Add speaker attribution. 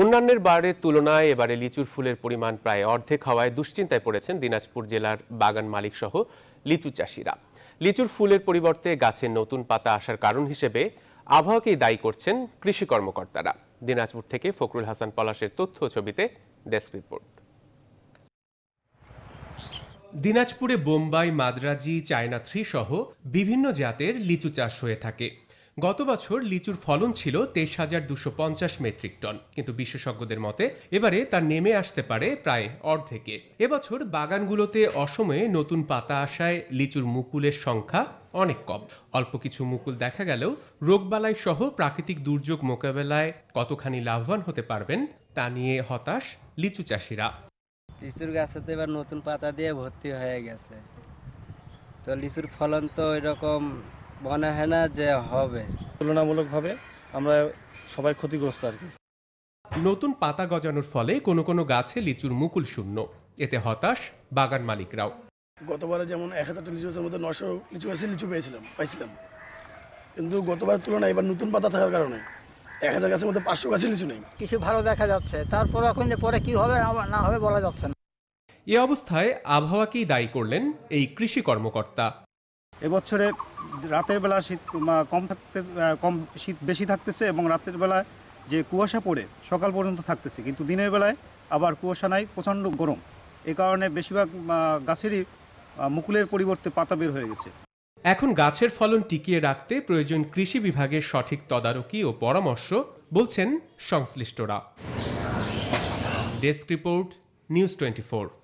Speaker 1: অন্যান্যের বারের তুলনায় এবারে লিচুর ফুলের পরিমাণ প্রায় অর্ধেক হওয়ায় দুশ্চিন্তায় পড়েছেন দিনাজপুর জেলার বাগান মালিক সহ লিচু চাষিরা লিচুর ফুলের পরিবর্তে গাছের নতুন পাতা আসার কারণ হিসেবে আবহাওয়াকেই দায়ী করছেন কৃষি কর্মকর্তারা দিনাজপুর থেকে ফকরুল হাসান পলাশের তথ্য ছবিতে ডেস্ক রিপোর্ট দিনাজপুরে বোম্বাই মাদ্রাজি চায়না থ্রি সহ বিভিন্ন জাতের লিচু চাষ হয়ে থাকে গত বছর লিচুর ফলন ছিল তেইশ হাজার দুশো পঞ্চাশ মেট্রিক টন কিন্তু বিশেষজ্ঞদের মতে এবারে তা নেমে আসতে পারে প্রায় অর্ধেকে এবছর বাগানগুলোতে অসময়ে নতুন পাতা আসায় লিচুর মুকুলের সংখ্যা অনেক কম অল্প কিছু মুকুল দেখা গেলেও রোগবালাই সহ প্রাকৃতিক দুর্যোগ মোকাবেলায় কতখানি লাভবান হতে পারবেন তা নিয়ে হতাশ লিচু চাষিরা
Speaker 2: লিচুর গাছে তো এবার নতুন পাতা দিয়ে ভর্তি হয়ে গেছে তো লিচুর ফলন তো এরকম মনে হয় না যে হবে তুলনামূলকভাবে আমরা সবাই ক্ষতিগ্রস্ত আর কি
Speaker 1: নতুন পাতা গজানোর ফলে কোনো কোনো গাছে লিচুর মুকুল শূন্য এতে হতাশ বাগান মালিকরাও
Speaker 2: গতবারে যেমন এক হাজারটা লিচু গাছের মধ্যে নশো লিচু গাছে লিচু পেয়েছিলাম পাইছিলাম কিন্তু গতবার তুলনায় এবার নতুন পাতা থাকার কারণে এক হাজার গাছের মধ্যে পাঁচশো গাছে লিচু নেই
Speaker 3: কিছু ভালো দেখা যাচ্ছে তারপর এখন যে পরে কি হবে না হবে বলা যাচ্ছে না
Speaker 1: এ অবস্থায় আবহাওয়াকেই দায়ী করলেন এই কৃষি কর্মকর্তা এবছরে
Speaker 3: রাতের বেলা শীত কম থাকতে কম শীত বেশি থাকতেছে এবং রাতের বেলায় যে কুয়াশা পড়ে সকাল পর্যন্ত থাকতেছে কিন্তু দিনের বেলায় আবার কুয়াশা নাই প্রচণ্ড গরম এ কারণে বেশিরভাগ গাছেরই মুকুলের পরিবর্তে পাতা বের হয়ে গেছে
Speaker 1: এখন গাছের ফলন টিকিয়ে রাখতে প্রয়োজন কৃষি বিভাগের সঠিক তদারকি ও পরামর্শ বলছেন সংশ্লিষ্টরা ডেস্ক রিপোর্ট নিউজ টোয়েন্টি